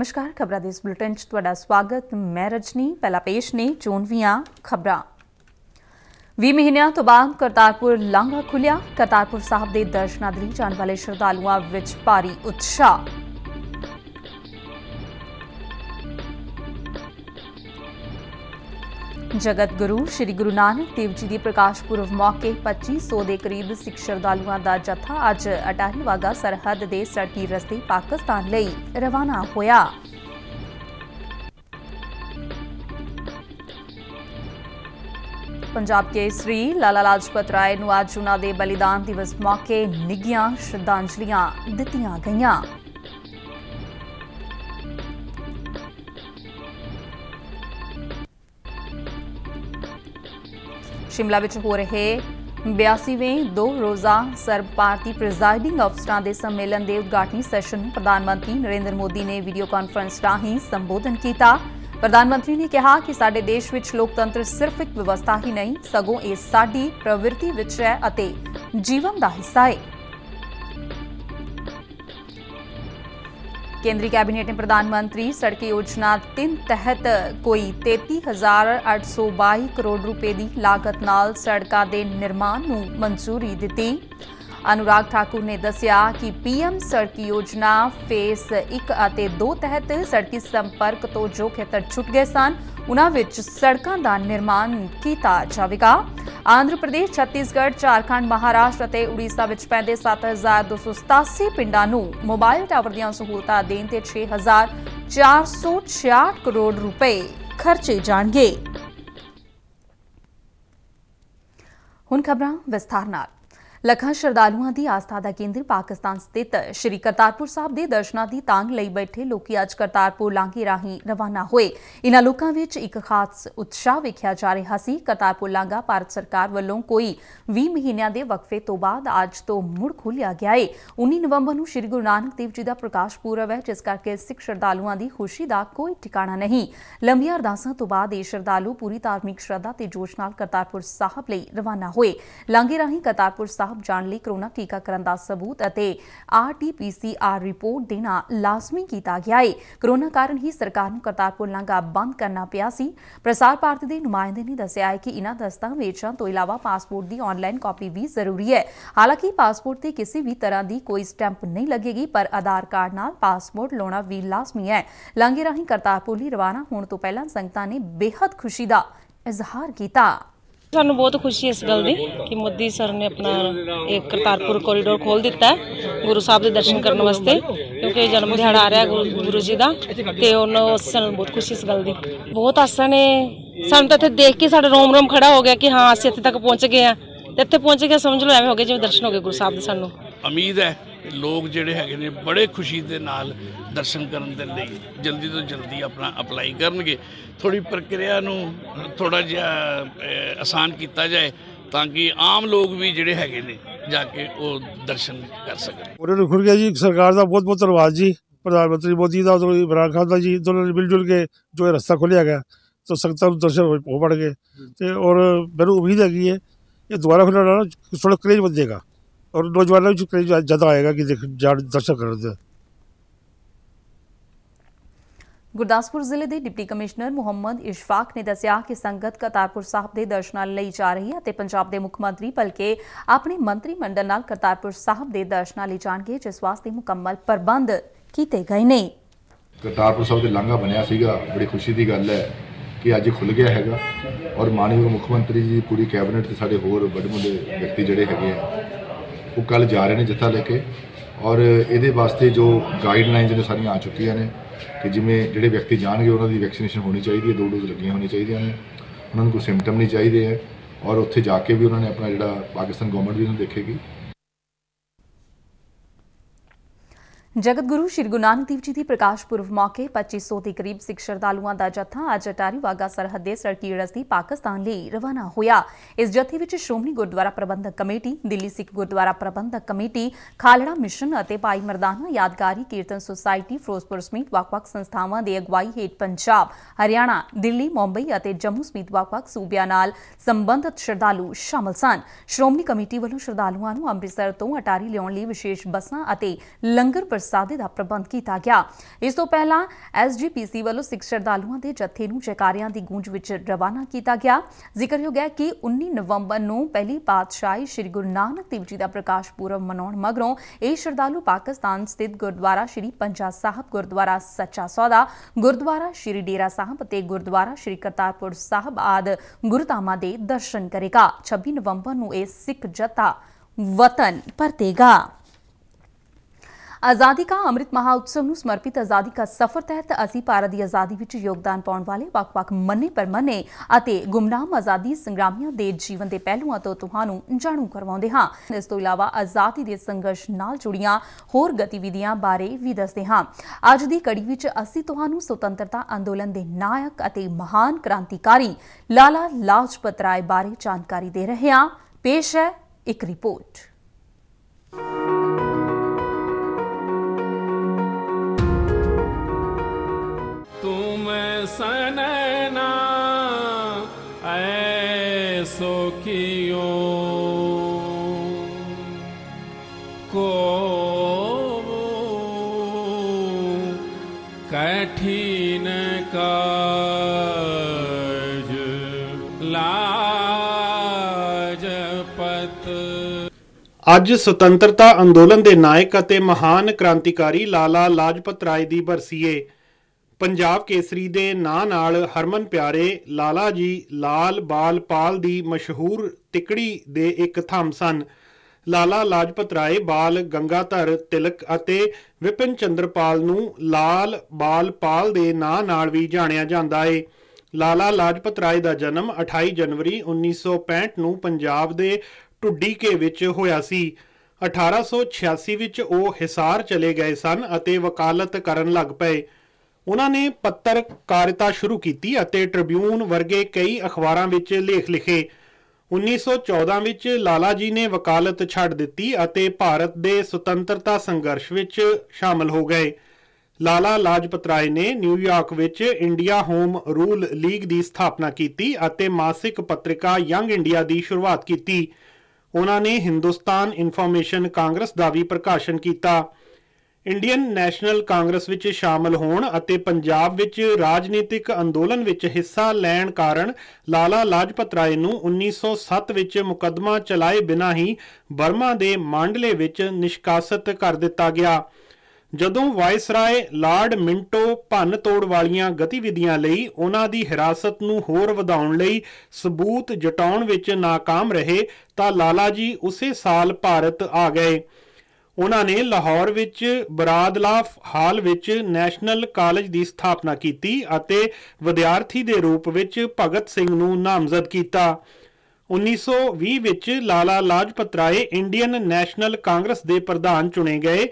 ਨਮਸਕਾਰ ਖਬਰਾਂ ਦੇ ਇਸ ਬੁਲੇਟਿਨ 'ਚ ਤੁਹਾਡਾ ਸਵਾਗਤ ਮੈਂ ਰਜਨੀ ਪਹਿਲਾ ਪੇਸ਼ ਨੇ ਚੋਣਵੀਆਂ ਖਬਰਾਂ 20 ਮਹੀਨਿਆਂ ਤੋਂ ਬਾਅਦ ਕਰਤਾਰਪੁਰ ਲਾਂਘਾ ਖੁੱਲਿਆ ਕਰਤਾਰਪੁਰ ਸਾਹਿਬ ਦੇ ਦਰਸ਼ਨਾਂ ਲਈ ਜਾਣ ਵਾਲੇ ਸ਼ਰਧਾਲੂਆਂ ਵਿੱਚ ਭਾਰੀ ਉਤਸ਼ਾਹ ਜਗਤ ਗੁਰੂ ਸ੍ਰੀ ਗੁਰੂ ਨਾਨਕ ਦੇਵ ਜੀ ਦੀ ਪ੍ਰਕਾਸ਼ ਪੁਰਬ ਮੌਕੇ 2500 ਦੇ ਕਰੀਬ ਸਿੱਖ ਸ਼ਰਧਾਲੂਆਂ ਦਾ ਜਥਾ ਅੱਜ ਅਟਾਰੀ ਵਾਗਾ ਸਰਹੱਦ ਦੇ ਸੜਕੀ ਰਸਤੇ ਪਾਕਿਸਤਾਨ ਲਈ ਰਵਾਨਾ ਹੋਇਆ ਪੰਜਾਬ ਕੇਸਰੀ ਸ੍ਰੀ ਲਾਲਾ ਲਾਜਪਤ ਰਾਏ ਨੂੰ ਅੱਜ ਉਹਨਾਂ ਦੇ ਬਲੀਦਾਨ ਦਿਵਸ ਮੌਕੇ ਨਿੱਘੀਆਂ ਸ਼ਰਧਾਂਜਲੀਆਂ ਦਿੱਤੀਆਂ ਗਈਆਂ ਸ਼ਿਮਲਾ ਵਿੱਚ ਹੋ ਰਹੇ 82ਵੇਂ ਦੋ ਰੋਜ਼ਾ ਸਰਬ ਭਾਰਤੀ ਪ੍ਰੈਜ਼ਾਈਡਿੰਗ ਅਫਸਰਾਂ ਦੇ ਸੰਮੇਲਨ ਦੇ ਉਦਘਾਟਨੀ ਸੈਸ਼ਨ ਨੂੰ ਪ੍ਰਧਾਨ ਮੰਤਰੀ ਨਰਿੰਦਰ ਮੋਦੀ ਨੇ ਵੀਡੀਓ ਕਾਨਫਰੰਸ ਰਾਹੀਂ ਸੰਬੋਧਨ ਕੀਤਾ ਪ੍ਰਧਾਨ ਮੰਤਰੀ ਨੇ ਕਿਹਾ ਕਿ ਸਾਡੇ ਦੇਸ਼ ਵਿੱਚ ਲੋਕਤੰਤਰ ਸਿਰਫ ਇੱਕ ਵਿਵਸਥਾ ਹੀ ਨਹੀਂ ਸਗੋਂ ਇਹ ਸਾਡੀ ਪ੍ਰਵਿਰਤੀ ਵਿੱਚ ਹੈ ਅਤੇ ਜੀਵਨ ਦਾ ਹਿੱਸਾ ਹੈ કેન્દ્રીય કેબિનેટને પ્રધાનમંત્રી સડક યોજના તીન તહેત કોઈ તેતી હજાર અઠસો બાઈ કરોડ રૂપે ਦੀ ਲਾਗਤ ਨਾਲ ਸੜਕਾਂ ਦੇ ਨਿਰਮਾਣ ਨੂੰ ਮਨਜ਼ੂਰੀ ਦਿੱਤੀ ਅਨੁਰਾਗ ਠਾਕੁਰ ਨੇ ਦੱਸਿਆ ਕਿ ਪੀਐਮ ਸੜਕ ਯੋਜਨਾ ਫੇਸ 1 ਅਤੇ 2 ਤਹਿਤ ਸੜਕੀ ਸੰਪਰਕ ਤੋਂ ਜੋ ਖੇਤਰ ਛੁੱਟ ਗਏ ਸਨ ਉਨ੍ਹਾਂ ਵਿੱਚ ਸੜਕਾਂ ਦਾ ਨਿਰਮਾਣ ਕੀਤਾ ਜਾਵੇਗਾ ਆਂਧਰ ਪ੍ਰਦੇਸ਼ ਛੱਤੀਸਗੜ੍ਹ ਝਾਰਖੰਡ ਮਹਾਰਾਸ਼ਟਰ ਅਤੇ ਉੜੀਸਾ ਵਿੱਚ ਪੈਂਦੇ 7287 ਪਿੰਡਾਂ ਨੂੰ ਮੋਬਾਈਲ ਟਾਵਰ ਦੀਆਂ ਸਹੂਲਤਾਂ ਦੇਣ ਤੇ 6466 ਕਰੋੜ ਰੁਪਏ ਖਰਚੇ ਜਾਣਗੇ ਹੁਣ ਖਬਰਾਂ ਵਿਸਥਾਰ ਨਾਲ ਲੱਖਾਂ ਸ਼ਰਧਾਲੂਆਂ ਦੀ ਆਸਥਾ ਦਾ ਕੇਂਦਰ ਪਾਕਿਸਤਾਨ ਸਥਿਤ ਸ਼੍ਰੀ ਕਰਤਾਰਪੁਰ ਸਾਹਿਬ ਦੇ ਦਰਸ਼ਨਾਂ ਦੀ ਤਾਂਗ ਲਈ ਬੈਠੇ ਲੋਕੀ ਅੱਜ ਕਰਤਾਰਪੁਰ ਲਾਂਘੇ ਰਾਹੀਂ ਰਵਾਨਾ ਹੋਏ ਇਨ੍ਹਾਂ ਲੋਕਾਂ ਵਿੱਚ ਇੱਕ ਖਾਸ ਉਤਸ਼ਾਹ ਵੇਖਿਆ ਜਾ ਰਿਹਾ ਸੀ ਕਰਤਾਰਪੁਰ ਲਾਂਘਾ ਭਾਰਤ ਸਰਕਾਰ ਵੱਲੋਂ ਕੋਈ 20 ਮਹੀਨਿਆਂ ਦੇ ਵਕਫੇ ਤੋਂ ਬਾਅਦ ਅੱਜ ਤੋਂ ਮੁੜ ਖੋਲ੍ਹਿਆ ਗਿਆ ਹੈ 19 ਨਵੰਬਰ ਨੂੰ ਸ਼੍ਰੀ ਗੁਰੂ ਨਾਨਕ ਦੇਵ ਜੀ ਦਾ ਪ੍ਰਕਾਸ਼ ਪੂਰਵ ਹੈ ਜਿਸ ਕਰਕੇ ਸਿੱਖ ਸ਼ਰਧਾਲੂਆਂ ਦੀ ਖੁਸ਼ੀ ਦਾ ਕੋਈ ਟਿਕਾਣਾ ਨਹੀਂ ਲੰਬੀਆਂ ਅਰਦਾਸਾਂ ਤੋਂ ਬਾਅਦ ਇਹ ਸ਼ਰਧਾਲੂ ਪੂਰੀ ਧਾਰਮਿਕ ਸ਼ਰਧਾ ਤੇ ਜੋਸ਼ ਨਾਲ ਕਰਤਾਰਪੁਰ ਸਾਹਿਬ ਲਈ ਰਵਾਨਾ ਹੋਏ ਲਾਂਘੇ ਰਾਹੀਂ ਕਰਤਾਰਪੁਰ ਸਾਹਿਬ ਪੰਜਾਬ ਜਾਣ ਲਈ ਕਰੋਨਾ ਟੀਕਾਕਰਨ ਦਾ ਸਬੂਤ ਅਤੇ ਆਰਟੀਪੀਸੀਆਰ ਰਿਪੋਰਟ ਦੇਣਾ ਲਾਜ਼ਮੀ ਕੀਤਾ ਗਿਆ ਹੈ ਕਰੋਨਾ ਕਾਰਨ ਹੀ ਸਰਕਾਰ ਨੂੰ ਕਰਤਾਰਪੁਰ ਲਾਂਘਾ ਬੰਦ ਕਰਨਾ ਪਿਆ ਸੀ ਪ੍ਰਸਾਰ ਭਾਰਤੀ ਦੇ ਨੁਮਾਇੰਦੇ ਨੇ ਦੱਸਿਆ ਹੈ ਕਿ ਇਨ੍ਹਾਂ ਦਸਤਾਵੇਜ਼ਾਂ ਤੋਂ ਇਲਾਵਾ ਪਾਸਪੋਰਟ ਦੀ ਆਨਲਾਈਨ ਕਾਪੀ ਵੀ ਜ਼ਰੂਰੀ ਹੈ ਹਾਲਾਂਕਿ ਪਾਸਪੋਰਟ ਤੇ ਕਿਸੇ ਵੀ ਤਰ੍ਹਾਂ ਦੀ ਕੋਈ ਸਟੈਂਪ ਨਹੀਂ ਲੱਗੇਗੀ ਪਰ ਆਧਾਰ ਕਾਰਡ ਨਾਲ ਪਾਸਪੋਰਟ ਲਾਉਣਾ ਵੀ ਲਾਜ਼ਮੀ ਹੈ ਲਾਂਘੇ ਰਾਹੀਂ ਕਰਤਾਰਪੁਰ ਲਈ ਰਵਾਨਾ ਹੋਣ ਤੋਂ ਪਹਿਲਾਂ ਸੰਗਤਾਂ ਨੇ ਬੇਹੱਦ ਖੁਸ਼ੀ ਦਾ ਇਜ਼ਹਾਰ ਕੀਤਾ ਸਾਨੂੰ ਬਹੁਤ ਖੁਸ਼ੀ ਇਸ ਗੱਲ ਦੀ ਕਿ ਮੋਦੀ ਸਰ ਨੇ ਆਪਣਾ ਇੱਕ ਕਰਤਾਰਪੁਰ ਕੋਰੀਡੋਰ ਖੋਲ ਦਿੱਤਾ ਹੈ ਗੁਰੂ ਸਾਹਿਬ ਦੇ ਦਰਸ਼ਨ ਕਰਨ ਵਾਸਤੇ ਕਿਉਂਕਿ ਜਨਮ ਦਿਹਾੜਾ ਆ ਰਿਹਾ ਗੁਰੂ ਜੀ ਦਾ ਤੇ ਉਹਨਾਂ ਉਸ ਬਹੁਤ ਖੁਸ਼ੀ ਇਸ ਗੱਲ ਦੀ ਬਹੁਤ ਆਸਾ ਨੇ ਸਾਨੂੰ ਤਾਂ ਇੱਥੇ ਦੇਖ ਕੇ ਸਾਡਾ ਰੋਮ ਰੋਮ ਖੜਾ ਹੋ ਗਿਆ ਕਿ ਹਾਂ ਅਸੀਂ ਇੱਥੇ ਤੱਕ ਪਹੁੰਚ ਗਏ ਆ ਇੱਥੇ ਪਹੁੰਚ ਗਏ ਸਮਝ ਲਓ ਐਵੇਂ ਹੋ ਗਿਆ ਜਿਵੇਂ ਦਰਸ਼ਨ ਹੋ ਗਏ ਗੁਰੂ ਸਾਹਿਬ ਦੇ ਸਾਨੂੰ ਉਮੀਦ ਹੈ ਲੋਕ ਜਿਹੜੇ ਹੈਗੇ ਨੇ ਬੜੇ ਖੁਸ਼ੀ ਦੇ ਨਾਲ ਦਰਸ਼ਨ ਕਰਨ ਦੇ ਲਈ ਜਲਦੀ ਤੋਂ ਜਲਦੀ ਆਪਣਾ ਅਪਲਾਈ ਕਰਨਗੇ ਥੋੜੀ ਪ੍ਰਕਿਰਿਆ ਨੂੰ ਥੋੜਾ ਜਿਹਾ ਆਸਾਨ ਕੀਤਾ ਜਾਏ ਤਾਂ ਕਿ ਆਮ ਲੋਕ ਵੀ ਜਿਹੜੇ ਹੈਗੇ ਨੇ ਜਾ ਕੇ ਉਹ ਦਰਸ਼ਨ ਕਰ ਸਕਣ ਪੂਰੇ ਨੂੰ ਖੁਰਗਿਆ ਜੀ ਸਰਕਾਰ ਦਾ ਬਹੁਤ ਬਹੁਤ ਧੰਨਵਾਦ ਜੀ ਪ੍ਰਧਾਨ ਮੰਤਰੀ ਮੋਦੀ ਦਾ ਤੇ ਇਮਰਾਨ ਖਾਨ ਦਾ ਜੀ ਦੋਨੋਂ ਨੇ ਮਿਲਜੁਲ ਕੇ ਜੋ ਇਹ ਰਸਤਾ ਖੋਲਿਆ ਗਿਆ ਤਾਂ ਸੰਗਤਾਂ ਨੂੰ ਦਰਸ਼ਨ ਹੋ ਪੜ ਗਏ ਤੇ ਔਰ ਮੈਨੂੰ ਉਮੀਦ ਹੈਗੀ ਹੈ ਇਹ ਦੁਬਾਰਾ ਫਿਰ ਥੋੜਾ ਕਰੇਜ ਵਧੇਗਾ ਔਰ ਨੌਜਵਾਨਾਂ ਵਿੱਚ ਕਈ ਜਦ ਆਏਗਾ ਕਿ ਦੇਖ ਦਰਸ਼ਕ ਕਰਦੇ ਗੁਰਦਾਸਪੁਰ ਜ਼ਿਲ੍ਹੇ ਦੇ ਡਿਪਟੀ ਕਮਿਸ਼ਨਰ ਮੁਹੰਮਦ ਇਸ਼ਫਾਕ ਨੇ ਦੱਸਿਆ ਕਿ ਸੰਗਤ ਕਰਤਾਰਪੁਰ ਸਾਹਿਬ ਦੇ ਦਰਸ਼ਨਾਂ ਲਈ ਜਾ ਰਹੀ ਹੈ ਤੇ ਪੰਜਾਬ ਦੇ ਮੁੱਖ ਮੰਤਰੀ ਭਲਕੇ ਆਪਣੇ ਮੰਤਰੀ ਮੰਡਲ ਨਾਲ ਕਰਤਾਰਪੁਰ ਸਾਹਿਬ ਦੇ ਦਰਸ਼ਨਾਂ ਲਈ ਜਾਣਗੇ ਜਿਸ ਵਾਸਤੇ ਮੁਕੰਮਲ ਪ੍ਰਬੰਧ ਕੀਤੇ ਗਏ ਨੇ ਕਰਤਾਰਪੁਰ ਸਾਹਿਬ ਦੇ ਲੰਗਾ ਬਣਿਆ ਸੀਗਾ ਬੜੀ ਖੁਸ਼ੀ ਦੀ ਗੱਲ ਹੈ ਕਿ ਅੱਜ ਖੁੱਲ ਗਿਆ ਹੈਗਾ ਔਰ ਮਾਨਯੋਗ ਮੁੱਖ ਮੰਤਰੀ ਜੀ ਪੂਰੀ ਕੈਬਨਿਟ ਤੇ ਸਾਡੇ ਹੋਰ ਵੱਡੇ ਵੱਡੇ ਵਿਅਕਤੀ ਜਿਹੜੇ ਹੈਗੇ ਆ ਉਹ ਕੱਲ ਜਾ ਰਹੇ ਨੇ ਜਿੱਥਾ ਲੈ ਕੇ ਔਰ ਇਹਦੇ ਵਾਸਤੇ ਜੋ ਗਾਈਡਲਾਈਨਸ ਨੇ ਸਾਰੀਆਂ ਆ ਚੁੱਕੀਆਂ ਨੇ ਕਿ ਜਿਵੇਂ ਜਿਹੜੇ ਵਿਅਕਤੀ ਜਾਣਗੇ ਉਹਨਾਂ ਦੀ ਵੈਕਸੀਨੇਸ਼ਨ ਹੋਣੀ ਚਾਹੀਦੀ ਹੈ ਦੋ ਡੋਜ਼ ਲੱਗੀਆਂ ਹੋਣੀ ਚਾਹੀਦੀਆਂ ਨੇ ਉਹਨਾਂ ਨੂੰ ਕੋਈ ਸਿੰਪਟਮ ਨਹੀਂ ਚਾਹੀਦੇ ਹੈ ਔਰ ਉੱਥੇ ਜਾ ਕੇ ਵੀ ਉਹਨਾਂ ਨੇ ਆਪਣਾ ਜਿਹੜਾ ਪਾਕਿਸਤਾਨ ਗਵਰਨਮੈਂਟ ਵੀ ਉਹਨੂੰ ਦੇਖੇਗੀ ਜਗਤ ਗੁਰੂ ਸ਼੍ਰੀ ਗੁਰੂ ਨਾਨਕ ਦੇਵ ਜੀ ਦੀ ਪ੍ਰਕਾਸ਼ ਪੁਰਬ ਮੌਕੇ 2500 ਦੇ ਕਰੀਬ ਸਿੱਖ ਸ਼ਰਧਾਲੂਆਂ ਦਾ ਜਥਾ ਅੱਜ ਅਟਾਰੀ ਵਾਗਾ ਸਰਹੱਦ ਦੇ ਸੜਕੀ ਰਸਤੀ ਪਾਕਿਸਤਾਨ ਲਈ ਰਵਾਨਾ ਹੋਇਆ ਇਸ ਜਥੇ ਵਿੱਚ Shiromani Gurdwara Parbandhak committee Delhi Sikh Gurdwara Parbandhak committee Khalra mission ਅਤੇ ਭਾਈ ਮਰਦਾਨਾ ਯਾਦਗਾਰੀ ਕੀਰਤਨ ਸੁਸਾਇਟੀ ਫਿਰੋਜ਼ਪੁਰ ਸਮੇਤ ਵੱਖ-ਵੱਖ ਸੰਸਥਾਵਾਂ ਦੇ ਅਗਵਾਈ ਹੇਠ ਪੰਜਾਬ ਹਰਿਆਣਾ ਦਿੱਲੀ ਮੁੰਬਈ ਅਤੇ ਜੰਮੂ ਸਮੇਤ ਵੱਖ-ਵੱਖ ਸੂਬਿਆਂ ਨਾਲ ਸੰਬੰਧਿਤ ਸ਼ਰਧਾਲੂ ਸ਼ਾਮਲ ਸਨ ਸ਼੍ਰੋਮਣੀ ਕਮੇਟੀ ਵੱਲੋਂ ਸ਼ਰਧਾਲੂਆਂ ਨੂੰ ਅੰਮ੍ਰਿਤਸਰ ਤੋਂ ਅਟਾਰੀ ਲਿਆਉਣ ਲਈ ਵਿਸ਼ੇਸ਼ ਬੱਸਾਂ ਅਤੇ ਲੰਗਰ ਪ੍ਰਸਾਦੀ ਦਾ ਪ੍ਰਬੰਧ ਕੀਤਾ ਗਿਆ ਇਸ ਤੋਂ ਪਹਿਲਾਂ ਐਸਜੀਪੀਸੀ ਵੱਲੋਂ ਸਿੱਖ ਸ਼ਰਧਾਲੂਆਂ ਦੇ ਜਥੇ ਨੂੰ ਜੈਕਾਰਿਆਂ ਦੀ ਗੂੰਜ ਵਿੱਚ ਰਵਾਨਾ ਕੀਤਾ ਗਿਆ ਜ਼ਿਕਰਯੋਗ ਹੈ ਕਿ 19 ਨਵੰਬਰ ਨੂੰ ਪਹਿਲੀ ਪਾਤਸ਼ਾਹੀ ਸ੍ਰੀ ਗੁਰੂ ਨਾਨਕ ਦੇਵ ਜੀ ਦਾ ਪ੍ਰਕਾਸ਼ ਪੂਰਵ ਮਨਾਉਣ ਮਗਰੋਂ ਇਹ ਸ਼ਰਧਾਲੂ ਪਾਕਿਸਤਾਨ ਸਥਿਤ ਗੁਰਦੁਆਰਾ ਸ੍ਰੀ ਪੰਜਾ ਸਾਹਿਬ ਗੁਰਦੁਆਰਾ ਸੱਚਾ ਸੌਦਾ ਗੁਰਦੁਆਰਾ ਸ੍ਰੀ ਡੇਰਾ ਸਾਹਿਬ ਅਤੇ ਗੁਰਦੁਆਰਾ ਸ੍ਰੀ ਕਰਤਾਰਪੁਰ ਸਾਹਿਬ ਆਦ ਗੁਰਧਾਮਾਂ ਦੇ ਦਰਸ਼ਨ ਕਰੇਗਾ 26 ਨਵੰਬਰ ਨੂੰ ਇਹ ਸਿੱਖ ਜਥਾ ਵਤਨ ਪਰਤੇਗਾ ਆਜ਼ਾਦੀ ਕਾ ਅੰਮ੍ਰਿਤ ਮਹਾਉਤਸਵ ਨੂੰ ਸਮਰਪਿਤ ਆਜ਼ਾਦੀ ਕਾ ਸਫ਼ਰ ਤਹਿਤ ਅਸੀਂ ਭਾਰਤ ਦੀ ਆਜ਼ਾਦੀ ਵਿੱਚ ਯੋਗਦਾਨ ਪਾਉਣ ਵਾਲੇ ਵੱਖ-ਵੱਖ ਮੰਨੇ ਮੰਨੇ ਅਤੇ ਗੁੰਮਨਾਮ ਆਜ਼ਾਦੀ ਸੰਗਰਾਮੀਆਂ ਦੇ ਜੀਵਨ ਦੇ ਪਹਿਲੂਆਂ ਤੋਂ ਤੁਹਾਨੂੰ ਜਾਣੂ ਕਰਵਾਉਂਦੇ ਹਾਂ ਇਸ ਤੋਂ ਇਲਾਵਾ ਆਜ਼ਾਦੀ ਦੇ ਸੰਘਰਸ਼ ਨਾਲ ਜੁੜੀਆਂ ਹੋਰ ਗਤੀਵਿਧੀਆਂ ਬਾਰੇ ਵੀ ਦੱਸਦੇ ਹਾਂ ਅੱਜ ਦੀ ਕੜੀ ਵਿੱਚ ਅਸੀਂ ਤੁਹਾਨੂੰ ਸੁਤੰਤਰਤਾ ਅੰਦੋਲਨ ਦੇ ਨਾਇਕ ਅਤੇ ਮਹਾਨ ਕ੍ਰਾਂਤੀਕਾਰੀ ਲਾਲਾ ਲਾਜਪਤ ਰਾਏ ਬਾਰੇ ਜਾਣਕਾਰੀ ਦੇ ਰਹੇ ਹਾਂ ਪੇਸ਼ ਹੈ ਇੱਕ ਰਿਪੋਰਟ ਅੱਜ ਸੁਤੰਤਰਤਾ ਅੰਦੋਲਨ ਦੇ ਨਾਇਕ ਅਤੇ ਮਹਾਨ ਕ੍ਰਾਂਤੀਕਾਰੀ ਲਾਲਾ ਲਾਜਪਤ ਰਾਏ ਦੀ ਬਰਸੀਏ ਪੰਜਾਬ ਕੇਸਰੀ ਦੇ ਨਾਂ ਨਾਲ ਹਰਮਨ ਪਿਆਰੇ ਲਾਲਾ ਜੀ ਲਾਲ ਬਾਲ ਪਾਲ ਦੀ ਮਸ਼ਹੂਰ ਤਿਕੜੀ ਦੇ ਇੱਕ ਥੰਮ ਸਨ ਲਾਲਾ ਲਾਜਪਤ ਰਾਏ ਬਾਲ ਗੰਗਾਧਰ ਤਿਲਕ ਅਤੇ ਵਿਪਿਨ ਚੰਦਰਪਾਲ ਨੂੰ ਲਾਲ ਬਾਲ ਪਾਲ ਦੇ ਨਾਂ ਨਾਲ ਵੀ ਜਾਣਿਆ ਜਾਂਦਾ ਹੈ ਲਾਲਾ ਲਾਜਪਤ ਰਾਏ ਦਾ ਜਨਮ 28 ਜਨਵਰੀ 1965 ਨੂੰ ਪੰਜਾਬ ਦੇ ਟੁੱਡੀਕੇ ਵਿੱਚ ਹੋਇਆ ਸੀ 1886 ਵਿੱਚ ਉਹ ਹਿਸਾਰ ਚਲੇ ਗਏ ਸਨ ਅਤੇ ਵਕਾਲਤ ਕਰਨ ਲੱਗ ਪਏ ਉਹਨਾਂ ਨੇ ਪੱਤਰਕਾਰਤਾ ਸ਼ੁਰੂ ਕੀਤੀ ਅਤੇ ਟ੍ਰਿਬਿਊਨ ਵਰਗੇ ਕਈ ਅਖਬਾਰਾਂ ਵਿੱਚ ਲੇਖ ਲਿਖੇ 1914 ਵਿੱਚ ਲਾਲਾ ਜੀ ਨੇ ਵਕਾਲਤ ਛੱਡ ਦਿੱਤੀ ਅਤੇ ਭਾਰਤ ਦੇ ਸੁਤੰਤਰਤਾ ਸੰਘਰਸ਼ ਵਿੱਚ ਸ਼ਾਮਲ ਹੋ ਗਏ ਲਾਲਾ ਲਾਜਪਤ ਰਾਏ ਨੇ ਨਿਊਯਾਰਕ ਵਿੱਚ ਇੰਡੀਆ ਹੋਮ ਰੂਲ ਲੀਗ ਦੀ ਸਥਾਪਨਾ ਕੀਤੀ ਅਤੇ ਮਾਸਿਕ ਪੱਤਰਿਕਾ ਯੰਗ ਇੰਡੀਆ ਦੀ ਸ਼ੁਰੂਆਤ ਕੀਤੀ ਉਹਨਾਂ ਨੇ ਹਿੰਦੁਸਤਾਨ ਇਨਫੋਰਮੇਸ਼ਨ ਕਾਂਗਰਸ ਦਾ ਵੀ ਪ੍ਰਕਾਸ਼ਨ ਕੀਤਾ ਇੰਡੀਅਨ ਨੈਸ਼ਨਲ ਕਾਂਗਰਸ ਵਿੱਚ ਸ਼ਾਮਲ ਹੋਣ ਅਤੇ ਪੰਜਾਬ ਵਿੱਚ ਰਾਜਨੀਤਿਕ ਅੰਦੋਲਨ ਵਿੱਚ ਹਿੱਸਾ ਲੈਣ ਕਾਰਨ ਲਾਲਾ ਲਾਜਪਤ ਰਾਏ ਨੂੰ 1907 ਵਿੱਚ ਮੁਕਦਮਾ ਚਲਾਏ ਬਿਨਾਂ ਹੀ ਬਰਮਾ ਦੇ ਮੰਡਲੇ ਵਿੱਚ ਨਿਸ਼ਕਾਸਤ ਕਰ ਦਿੱਤਾ ਗਿਆ ਜਦੋਂ ਵਾਇਸਰਾਏ ਲਾਰਡ ਮਿੰਟੋ ਭੰਨ ਤੋੜ ਵਾਲੀਆਂ ਗਤੀਵਿਧੀਆਂ ਲਈ ਉਹਨਾਂ ਦੀ ਹਿਰਾਸਤ ਨੂੰ ਹੋਰ ਵਧਾਉਣ ਲਈ ਸਬੂਤ ਜਟਾਉਣ ਵਿੱਚ ناکਾਮ ਰਹੇ ਤਾਂ ਲਾਲਾ ਜੀ ਉਸੇ ਸਾਲ ਭਾਰਤ ਆ ਗਏ ਉਹਨਾਂ ਨੇ ਲਾਹੌਰ ਵਿੱਚ ਬਰਾਦਲਾਫ ਹਾਲ ਵਿੱਚ ਨੈਸ਼ਨਲ ਕਾਲਜ ਦੀ ਸਥਾਪਨਾ ਕੀਤੀ ਅਤੇ ਵਿਦਿਆਰਥੀ ਦੇ ਰੂਪ ਵਿੱਚ ਭਗਤ ਸਿੰਘ ਨੂੰ ਨਾਮਜ਼ਦ ਕੀਤਾ 1920 ਵਿੱਚ Lala Lajpat Rai Indian national Congress ਦੇ ਪ੍ਰਧਾਨ ਚੁਣੇ ਗਏ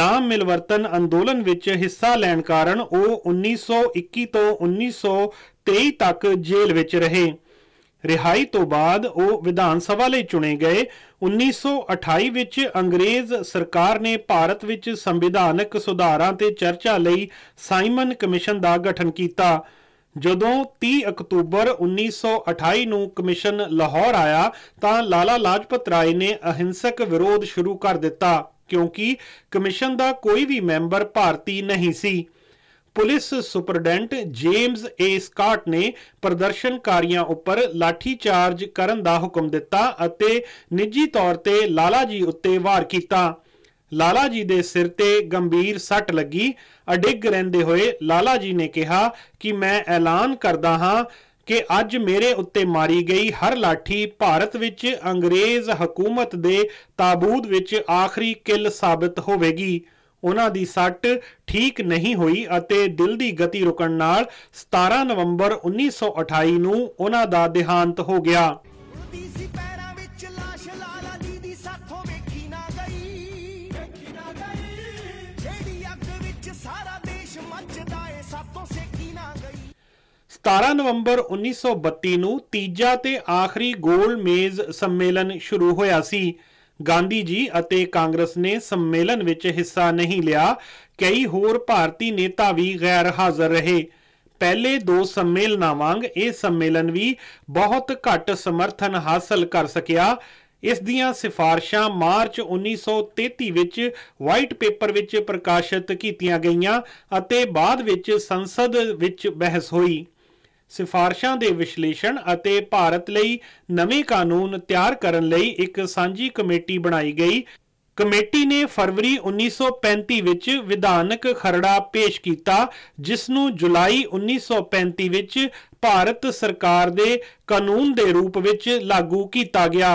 ਨਾਮ ਮਿਲਵਰਤਨ ਅੰਦੋਲਨ ਵਿੱਚ ਹਿੱਸਾ ਲੈਣ ਕਾਰਨ ਉਹ 1921 ਤੋਂ 1923 ਤੱਕ ਜੇਲ੍ਹ ਵਿੱਚ ਰਹੇ ਰਿਹਾਈ ਤੋਂ ਬਾਅਦ ਉਹ ਵਿਧਾਨ ਸਭਾ ਲਈ ਚੁਣੇ ਗਏ 1928 ਵਿੱਚ ਅੰਗਰੇਜ਼ ਸਰਕਾਰ ਨੇ ਭਾਰਤ ਵਿੱਚ ਸੰਵਿਧਾਨਕ ਸੁਧਾਰਾਂ ਤੇ ਚਰਚਾ ਲਈ ਸਾਈਮਨ ਕਮਿਸ਼ਨ ਦਾ ਗਠਨ ਕੀਤਾ ਜਦੋਂ 30 ਅਕਤੂਬਰ 1928 ਨੂੰ ਕਮਿਸ਼ਨ ਲਾਹੌਰ ਆਇਆ ਤਾਂ ਲਾਲਾ ਲਾਜਪਤ ਰਾਏ ਨੇ ਅਹਿੰਸਕ ਵਿਰੋਧ ਸ਼ੁਰੂ ਕਰ ਦਿੱਤਾ ਕਿਉਂਕਿ ਕਮਿਸ਼ਨ ਦਾ ਕੋਈ ਵੀ ਮੈਂਬਰ ਭਾਰਤੀ ਨਹੀਂ ਸੀ police superintendent James A Scott ਨੇ ਪ੍ਰਦਰਸ਼ਨਕਾਰੀਆਂ ਉੱਪਰ ਲਾਠੀ ਚਾਰਜ ਕਰਨ ਦਾ ਹੁਕਮ ਦਿੱਤਾ ਅਤੇ ਨਿੱਜੀ ਤੌਰ ਤੇ ਲਾਲਾ ਜੀ ਉੱਤੇ ਵਾਰ ਕੀਤਾ ਲਾਲਾ ਜੀ ਦੇ ਸਿਰ ਤੇ ਗੰਭੀਰ ਸੱਟ ਲੱਗੀ ਅਡਿੱਗ ਰਹਿੰਦੇ ਹੋਏ ਲਾਲਾ ਜੀ ਨੇ ਕਿਹਾ ਕਿ ਮੈਂ ਐਲਾਨ ਕਰਦਾ ਹਾਂ ਕਿ ਅੱਜ ਮੇਰੇ ਉੱਤੇ ਮਾਰੀ ਗਈ ਹਰ ਲਾਠੀ ਭਾਰਤ ਵਿੱਚ ਅੰਗਰੇਜ਼ ਹਕੂਮਤ ਦੇ ਤਾਬੂਦ ਵਿੱਚ ਆਖਰੀ ਕਿੱਲ ਸਾਬਤ ਹੋਵੇਗੀ ਉਹਨਾਂ ਦੀ ਸੱਟ ਠੀਕ ਨਹੀਂ ਹੋਈ ਅਤੇ ਦਿਲ ਦੀ ਗਤੀ ਰੁਕਣ ਨਾਲ 17 ਨਵੰਬਰ 1928 ਨੂੰ ਉਹਨਾਂ ਦਾ ਦੇਹਾਂਤ ਹੋ ਗਿਆ ਤਾਰਾ ਨਵੰਬਰ 1932 ਨੂੰ ਤੀਜਾ ਤੇ ਆਖਰੀ ਗੋਲ ਮੇਜ਼ ਸੰਮੇਲਨ ਸ਼ੁਰੂ ਹੋਇਆ ਸੀ ਗਾਂਧੀ ਜੀ ਅਤੇ ਕਾਂਗਰਸ ਨੇ ਸੰਮੇਲਨ ਵਿੱਚ ਹਿੱਸਾ ਨਹੀਂ ਲਿਆ ਕਈ ਹੋਰ ਭਾਰਤੀ ਨੇਤਾ ਵੀ ਗੈਰ ਹਾਜ਼ਰ ਰਹੇ ਪਹਿਲੇ ਦੋ ਸੰਮੇਲਨਾਂ ਵਾਂਗ ਇਹ ਸੰਮੇਲਨ ਵੀ ਬਹੁਤ ਘੱਟ ਸਮਰਥਨ ਹਾਸਲ ਕਰ ਸਕਿਆ ਇਸ ਦੀਆਂ ਸਿਫਾਰਸ਼ਾਂ ਮਾਰਚ 1933 ਵਿੱਚ ਵਾਈਟ ਪੇਪਰ ਵਿੱਚ ਪ੍ਰਕਾਸ਼ਿਤ ਕੀਤੀਆਂ ਗਈਆਂ ਅਤੇ ਬਾਅਦ ਵਿੱਚ ਸੰਸਦ ਵਿੱਚ ਬਹਿਸ ਹੋਈ ਸਿਫਾਰਸ਼ਾਂ ਦੇ ਵਿਸ਼ਲੇਸ਼ਣ ਅਤੇ ਭਾਰਤ ਲਈ ਨਵੇਂ ਕਾਨੂੰਨ ਤਿਆਰ ਕਰਨ ਲਈ ਇੱਕ ਸਾਂਝੀ ਕਮੇਟੀ ਬਣਾਈ ਗਈ ਕਮੇਟੀ ਨੇ ਫਰਵਰੀ 1935 ਵਿੱਚ ਵਿਧਾਨਕ ਖਰੜਾ ਪੇਸ਼ ਕੀਤਾ ਜਿਸ ਨੂੰ ਜੁਲਾਈ 1935 ਵਿੱਚ ਭਾਰਤ ਸਰਕਾਰ ਦੇ ਕਾਨੂੰਨ ਦੇ ਰੂਪ ਵਿੱਚ ਲਾਗੂ ਕੀਤਾ ਗਿਆ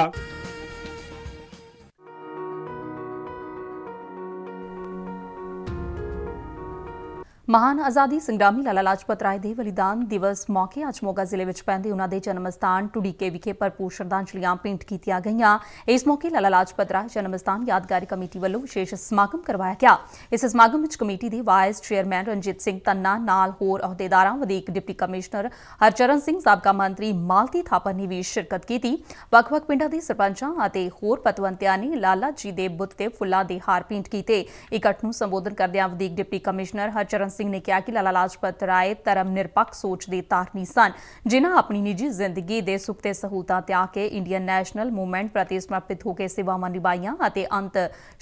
ਮਹਾਨ ਆਜ਼ਾਦੀ ਸੰਗਰਾਮੀ ਲਾਲਾ ਲਾਜਪਤ ਰਾਏ ਦੇ ਬਲੀਦਾਨ ਦਿਵਸ ਮੌਕੇ ਅੱਜ ਮੋਗਾ ਜ਼ਿਲ੍ਹੇ ਵਿੱਚ ਪੈਂਦੇ ਉਹਨਾਂ ਦੇ ਜਨਮ ਸਥਾਨ ਟੁੜੀਕੇ ਵਿਖੇ ਭਰਪੂਰ ਸ਼ਰਧਾਂਜਲੀਆਂ ਭੇਂਟ ਕੀਤੀਆਂ ਗਈਆਂ ਇਸ ਮੌਕੇ ਲਾਲਾ ਲਾਜਪਤ ਰਾਏ ਜਨਮ ਸਥਾਨ ਯਾਦਗਾਰੀ ਕਮੇਟੀ ਵੱਲੋਂ ਵਿਸ਼ੇਸ਼ ਸਮਾਗਮ ਕਰਵਾਇਆ ਗਿਆ ਇਸ ਸਮਾਗਮ ਵਿੱਚ ਕਮੇਟੀ ਦੇ ਵਾਈਸ ਚੇਅਰਮੈਨ ਰਣਜੀਤ ਸਿੰਘ ਤੰਨਾ ਨਾਲ ਹੋਰ ਅਹੁਦੇਦਾਰਾਂ ਵਧੀਕ ਡਿਪਟੀ ਕਮਿਸ਼ਨਰ ਹਰਚਰਨ ਸਿੰਘ ਸਾਬਕਾ ਮੰਤਰੀ ਮਾਲਤੀ ਥਾਪਰ ਨੇ ਵੀ ਸ਼ਿਰਕਤ ਕੀਤੀ ਵੱਖ-ਵੱਖ ਪਿੰਡਾਂ ਦੇ ਸਰਪੰਚਾਂ ਅਤੇ ਹੋਰ ਪਤਵੰਤਿਆਂ ਨੇ ਲਾਲਾ ਜੀ ਦੇ ਬੁੱਤ ਤੇ ਫੁੱਲਾਂ ਦੇ ਹਾਰ ਭੇਂਟ ਕੀਤੇ ਇਕੱਠ ਨੂੰ ਸੰਬੋਧਨ ਕਰਦਿਆਂ ਵਧੇਕ ਡਿਪਟੀ ਕਮਿਸ਼ਨਰ ਹਰਚਰਨ सिंह ने कहा कि लाला लाजपत राय धर्म निरपक्ष सोच के धारनी सन जिन्हें अपनी निजी जिंदगी के सुख से सहूलत त्याग के इंडियन नैशनल मूवमेंट प्रति समर्पित होकर सेवावान निभाइया अंत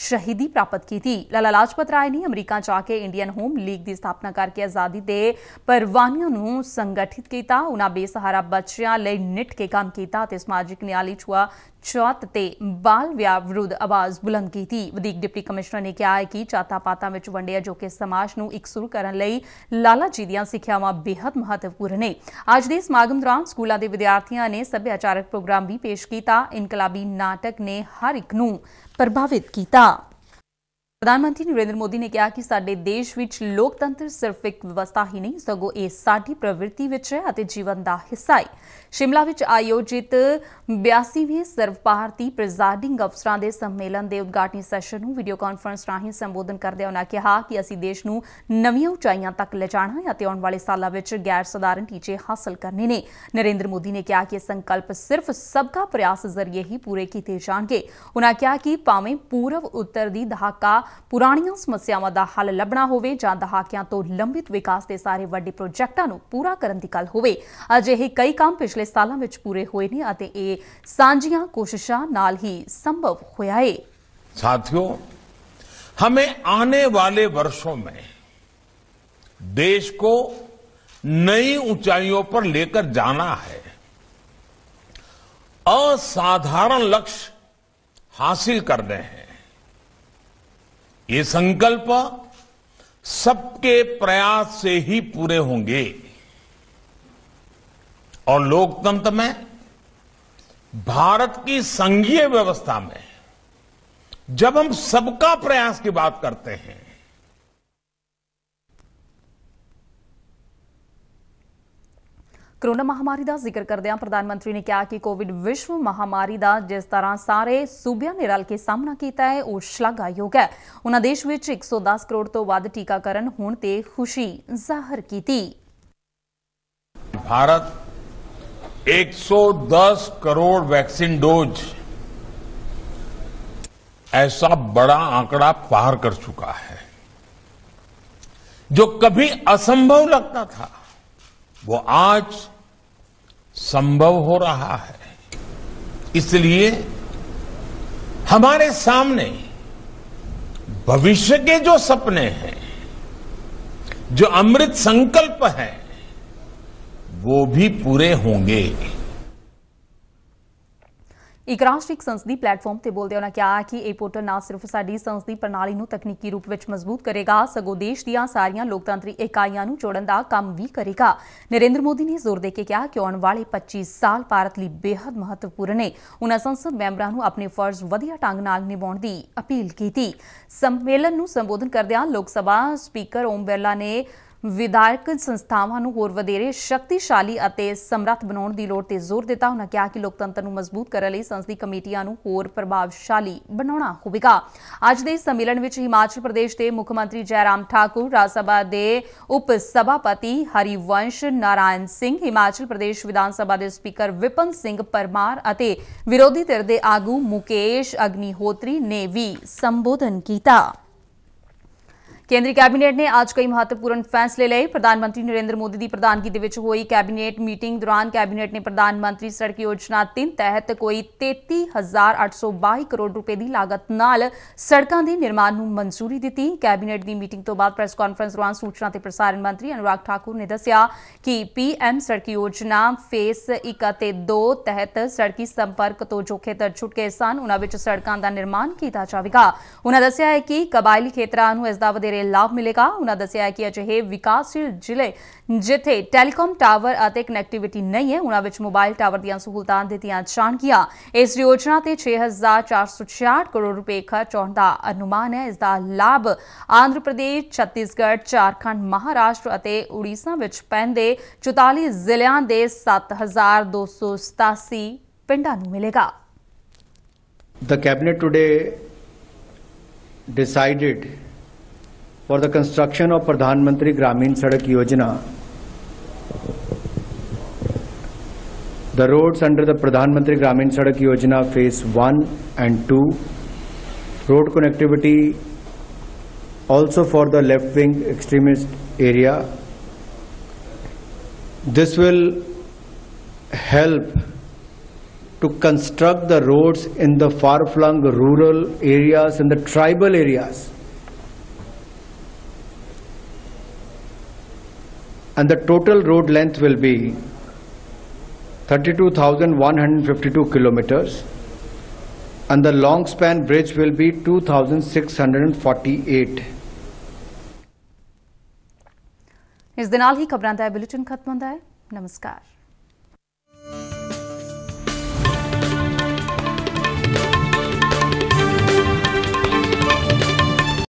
शहीदी प्राप्त की थी। लाला लाजपत राय ने अमरीका जाके इंडियन होम लीग की स्थापना करके आजादी के परवानिया संगठित किया उन्होंने बेसहारा बच्चों निट के काम किया समाजिक न्याय छुआ ਚੌਤ ਤੇ ਬਾਲ ਵਿਆਹ ਵਿਰੁੱਧ ਆਵਾਜ਼ ਬੁਲੰਦ ਕੀਤੀ ਵਧੀਕ ਡਿਪਟੀ ਕਮਿਸ਼ਨਰ ਨੇ ਕਿਹਾ ਹੈ ਕਿ ਚਾਤਾ ਪਾਤਾ ਵਿੱਚ ਵੰਡਿਆ ਜੋ ਕਿ ਸਮਾਜ ਨੂੰ ਸੁਰ ਕਰਨ ਲਈ ਲਾਲਾ ਜੀ ਦੀਆਂ ਸਿੱਖਿਆਵਾਂ ਬੇहद ਮਹੱਤਵਪੂਰਨ ਨੇ ਅੱਜ ਦੇ ਸਮਾਗਮ ਦੌਰਾਨ ਸਕੂਲਾਂ ਦੇ ਵਿਦਿਆਰਥੀਆਂ ਨੇ ਸੱਭਿਆਚਾਰਕ ਪ੍ਰੋਗਰਾਮ ਵੀ ਪੇਸ਼ ਕੀਤਾ ਇਨਕਲਾਬੀ ਨਾਟਕ ਨੇ ਹਰ ਇੱਕ ਨੂੰ ਪ੍ਰਭਾਵਿਤ ਕੀਤਾ ਪ੍ਰਧਾਨ ਮੰਤਰੀ ਨਰਿੰਦਰ ਮੋਦੀ ਨੇ ਕਿਹਾ ਕਿ ਸਾਡੇ ਦੇਸ਼ ਵਿੱਚ ਲੋਕਤੰਤਰ ਸਿਰਫ ਇੱਕ ਵਿਵਸਥਾ ਹੀ ਨਹੀਂ ਸਗੋਂ ਇਹ ਸਾਡੀ ਪ੍ਰਵਿਰਤੀ ਵਿੱਚ ਹੈ ਅਤੇ ਜੀਵਨ ਦਾ ਹਿੱਸਾ ਹੈ ਸ਼ਿਮਲਾ ਵਿੱਚ ਆਯੋਜਿਤ 82ਵੇਂ ਸਰਵ ਭਾਰਤੀ ਪ੍ਰੈਜ਼ਾਈਡਿੰਗ ਅਫਸਰਾਂ ਦੇ ਸੰਮੇਲਨ ਦੇ ਉਦਘਾਟਨੀ ਸੈਸ਼ਨ ਨੂੰ ਵੀਡੀਓ ਕਾਨਫਰੰਸ ਰਾਹੀਂ ਸੰਬੋਧਨ ਕਰਦਿਆਂ ਉਨ੍ਹਾਂ ਕਿਹਾ ਕਿ ਅਸੀਂ ਦੇਸ਼ ਨੂੰ ਨਵੀਆਂ ਉਚਾਈਆਂ ਤੱਕ ਲਿਜਾਣਾ ਹੈ ਅਤੇ ਆਉਣ ਵਾਲੇ ਸਾਲਾਂ ਵਿੱਚ ਗੈਰ ਸਧਾਰਨ ਟੀਚੇ ਹਾਸਲ ਕਰਨੇ ਨੇ ਨਰਿੰਦਰ ਮੋਦੀ ਨੇ ਕਿਹਾ ਕਿ ਇਹ ਸੰਕਲਪ ਸਿਰਫ ਸਬਕਾ ਪ੍ਰਯਾਸ ਜ਼ਰੀਏ ਹੀ ਪੂਰੇ ਕੀਤੇ ਜਾਣਗੇ ਉਨ੍ਹਾਂ ਕਿਹਾ ਕਿ ਭਾਵੇਂ ਪੂਰਬ ਉੱਤਰ ਦੀ ਦਹਾਕਾ ਪੁਰਾਣੀਆਂ ਸਮੱਸਿਆਵਾਂ ਦਾ ਹੱਲ ਲੱਭਣਾ ਹੋਵੇ ਜਾਂ ਦਹਾਕਿਆਂ ਤੋਂ ਲੰਬਿਤ ਵਿਕਾਸ ਦੇ ਸਾਰੇ ਵੱਡੇ ਪ੍ਰੋਜੈਕਟਾਂ ਨੂੰ ਪੂਰਾ ਕਰਨ ਦੀ ਗੱਲ ਹੋਵੇ ਅਜਿਹੇ ਕਈ ਕੰਮ ਪਿਛਲੇ ਸਾਲਾਂ ਵਿੱਚ ਪੂਰੇ ਹੋਏ ਨੇ ਅਤੇ ਇਹ ਸਾਂਝੀਆਂ ਕੋਸ਼ਿਸ਼ਾਂ ਨਾਲ ਹੀ ਸੰਭਵ ਹੋਇਆ ਹੈ ਸਾਥੀਓ ਹਮੇ ਆਨੇ ਵਾਲੇ वर्षों ਮੇ ਦੇਸ਼ ਕੋ ਨਈ ਉਚਾਈਆਂ ਉਪਰ लेकर ਜਾਣਾ ਹੈ ਅਸਾਧਾਰਨ ਲਕਸ਼ ਹਾਸਿਲ ਕਰਨੇ ਹੈ ये संकल्प सबके प्रयास से ही पूरे होंगे और लोकतंत्र में भारत की संघीय व्यवस्था में जब हम सबका प्रयास की बात करते हैं कोरोना महामारी का जिक्र करद प्रधानमंत्री ने कहा कि कोविड विश्व महामारी का जिस तरह सारे सूबे ने रल के सामना किया है वह श्लाघायोग है उन्होंने देश में एक सौ दस करोड़ तो वह टीकाकरण होने खुशी जाहिर की भारत 110 करोड़ वैक्सीन डोज ऐसा बड़ा आंकड़ा पार कर चुका है जो कभी असंभव लगता था वो आज संभव हो रहा है इसलिए हमारे सामने भविष्य के जो सपने हैं जो अमृत संकल्प हैं वो भी पूरे होंगे ਇੱਕ ਰਾਸ਼ਟਰੀ ਸੰਸਦੀ ਪਲੇਟਫਾਰਮ ਤੇ ਬੋਲਦੇ ਉਹਨਾਂ ਕਿਹਾ ਕਿ ਇਹ ਪੋਰਟਲ ਨਾ ਸਿਰਫ ਸਾਡੀ ਸੰਸਦੀ ਪ੍ਰਣਾਲੀ ਨੂੰ ਤਕਨੀਕੀ ਰੂਪ ਵਿੱਚ ਮਜ਼ਬੂਤ ਕਰੇਗਾ ਸਗੋਂ ਦੇਸ਼ ਦੀਆਂ ਸਾਰੀਆਂ ਲੋਕਤੰਤਰੀ ਇਕਾਈਆਂ ਨੂੰ ਜੋੜਨ ਦਾ ਕੰਮ ਵੀ ਕਰੇਗਾ ਨਰਿੰਦਰ ਮੋਦੀ ਨੇ ਜ਼ੋਰ ਦੇ ਕੇ ਕਿਹਾ ਕਿ ਆਉਣ ਵਾਲੇ 25 ਸਾਲ ਭਾਰਤ ਲਈ ਬੇहद ਮਹੱਤਵਪੂਰਨ ਨੇ ਉਹਨਾਂ ਸੰਸਦ ਮੈਂਬਰਾਂ ਨੂੰ ਆਪਣੇ ਫਰਜ਼ ਵਧੀਆ ਢੰਗ ਨਾਲ ਨਿਭਾਉਣ ਦੀ ਅਪੀਲ ਕੀਤੀ ਸੰਮੇਲਨ ਨੂੰ ਸੰਬੋਧਨ ਕਰਦਿਆਂ ਲੋਕ ਸਭਾ ਸਪੀਕਰ ਓਮ ਬਿਰਲਾ ਨੇ ਵਿਦਾਇਕ ਸੰਸਥਾਵਾਂ ਨੂੰ ਹੋਰ ਵਧੇਰੇ ਸ਼ਕਤੀਸ਼ਾਲੀ ਅਤੇ ਸਮਰੱਥ ਬਣਾਉਣ ਦੀ ਲੋੜ ਤੇ ਜ਼ੋਰ ਦਿੱਤਾ ਉਹਨਾਂ ਕਿਹਾ ਕਿ ਲੋਕਤੰਤਰ ਨੂੰ ਮਜ਼ਬੂਤ ਕਰਨ ਲਈ ਸੰਸਦੀ ਕਮੇਟੀਆਂ ਨੂੰ ਹੋਰ ਪ੍ਰਭਾਵਸ਼ਾਲੀ ਬਣਾਉਣਾ ਹੋਵੇਗਾ ਅੱਜ ਦੇ ਸੰਮੇਲਨ ਵਿੱਚ ਹਿਮਾਚਲ ਪ੍ਰਦੇਸ਼ ਦੇ ਮੁੱਖ ਮੰਤਰੀ ਜੈਰਾਮ ਠਾਕੁਰ ਰਾਜ ਸਭਾ ਦੇ ਉਪ ਸਭਾਪਤੀ ਹਰੀਵੰਸ਼ ਨਾਰਾਇਣ ਸਿੰਘ ਹਿਮਾਚਲ ਪ੍ਰਦੇਸ਼ ਵਿਧਾਨ ਸਭਾ ਦੇ ਸਪੀਕਰ ਵਿਪਨ ਸਿੰਘ ਪਰਮਾਰ ਅਤੇ ਵਿਰੋਧੀ ਧਿਰ ਦੇ ਆਗੂ ਮੁਕੇਸ਼ ਅਗਨੀਹੋਤਰੀ ਨੇ ਵੀ ਸੰਬੋਧਨ ਕੀਤਾ ਕੇਂਦਰੀ ਕੈਬਨਿਟ ਨੇ ਅੱਜ ਕਈ ਮਹੱਤਵਪੂਰਨ ਫੈਸਲੇ ਲਏ ਪ੍ਰਧਾਨ ਮੰਤਰੀ ਨਰਿੰਦਰ ਮੋਦੀ ਦੀ ਪ੍ਰਧਾਨਗੀ ਦੇ ਵਿੱਚ ਹੋਈ ਕੈਬਨਿਟ ਮੀਟਿੰਗ ਦੌਰਾਨ ਕੈਬਨਿਟ ਨੇ ਪ੍ਰਧਾਨ ਮੰਤਰੀ ਸੜਕ ਯੋਜਨਾ 3 ਤਹਿਤ ਕੋਈ 33822 ਕਰੋੜ ਰੁਪਏ ਦੀ ਲਾਗਤ ਨਾਲ ਸੜਕਾਂ ਦੇ ਨਿਰਮਾਣ ਨੂੰ ਮਨਜ਼ੂਰੀ ਦਿੱਤੀ ਕੈਬਨਿਟ ਦੀ ਮੀਟਿੰਗ ਤੋਂ ਬਾਅਦ ਪ੍ਰੈਸ ਕਾਨਫਰੰਸ ਦੌਰਾਨ ਸੂਚਨਾ ਤੇ ਪ੍ਰਸਾਰਣ ਮੰਤਰੀ ਅਨੁਰਾਗ ਠਾਕੁਰ ਨੇ ਦੱਸਿਆ ਕਿ ਪੀਐਮ ਸੜਕ ਯੋਜਨਾ ਫੇਸ 1 ਅਤੇ 2 ਤਹਿਤ ਸੜਕੀ ਸੰਪਰਕ ਤੋਂ ਜੋ ਖੇਤਰ ਛੁੱਟ ਗਏ ਸਨ ਉਹਨਾਂ ਵਿੱਚ ਸੜਕਾਂ ਦਾ ਨਿਰਮਾਣ ਕੀਤਾ ਜਾਵੇਗਾ ਉਹਨਾਂ ਦੱਸਿਆ ਹੈ ਕਿ ਕਬਾਇਲੀ ਖੇਤਰਾਂ ਨੂੰ ਇਸ ਦਾ ਵਧੇਰੇ ਵਧੇਰੇ ਲਾਭ ਮਿਲੇਗਾ ਉਹਨਾਂ ਦੱਸਿਆ ਕਿ ਅਜਿਹੇ ਵਿਕਾਸਸ਼ੀਲ ਜ਼ਿਲ੍ਹੇ ਜਿੱਥੇ ਟੈਲੀਕਾਮ ਟਾਵਰ ਅਤੇ ਕਨੈਕਟੀਵਿਟੀ ਨਹੀਂ ਹੈ ਉਹਨਾਂ ਵਿੱਚ ਮੋਬਾਈਲ ਟਾਵਰ ਦੀਆਂ ਸਹੂਲਤਾਂ ਦਿੱਤੀਆਂ ਜਾਣਗੀਆਂ ਇਸ ਯੋਜਨਾ ਤੇ 6466 ਕਰੋੜ ਰੁਪਏ ਖਰਚ ਹੋਣ ਦਾ ਅਨੁਮਾਨ ਹੈ ਇਸ ਦਾ ਲਾਭ ਆਂਧਰ ਪ੍ਰਦੇਸ਼ ਛੱਤੀਸਗੜ੍ਹ ਝਾਰਖੰਡ ਮਹਾਰਾਸ਼ਟਰ ਅਤੇ ਉੜੀਸਾ ਵਿੱਚ ਪੈਂਦੇ 44 ਜ਼ਿਲ੍ਹਿਆਂ ਦੇ 7287 ਪਿੰਡਾਂ ਨੂੰ ਮਿਲੇਗਾ The cabinet today decided for the construction of Pradhan Mantri Gramin Sadak Yojana. The roads under the Pradhan Mantri Gramin Sadak Yojana phase 1 and 2, road connectivity also for the left-wing extremist area. This will help to construct the roads in the far-flung rural areas and the tribal areas and the total road length will be 32,152 kilometers and the long span bridge will be 2,648 ਇਸ ਦੇ ਨਾਲ ਹੀ ਖਬਰਾਂ ਦਾ bulletin ਖਤਮ ਹੁੰਦਾ ਹੈ ਨਮਸਕਾਰ